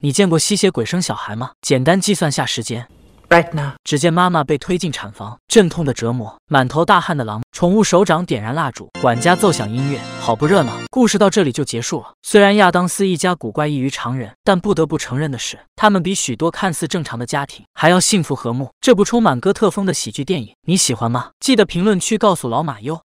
你见过吸血鬼生小孩吗？简单计算下时间。只见妈妈被推进产房，阵痛的折磨，满头大汗的狼。宠物手掌点燃蜡烛，管家奏响音乐，好不热闹。故事到这里就结束了。虽然亚当斯一家古怪异于常人，但不得不承认的是，他们比许多看似正常的家庭还要幸福和睦。这部充满哥特风的喜剧电影，你喜欢吗？记得评论区告诉老马哟。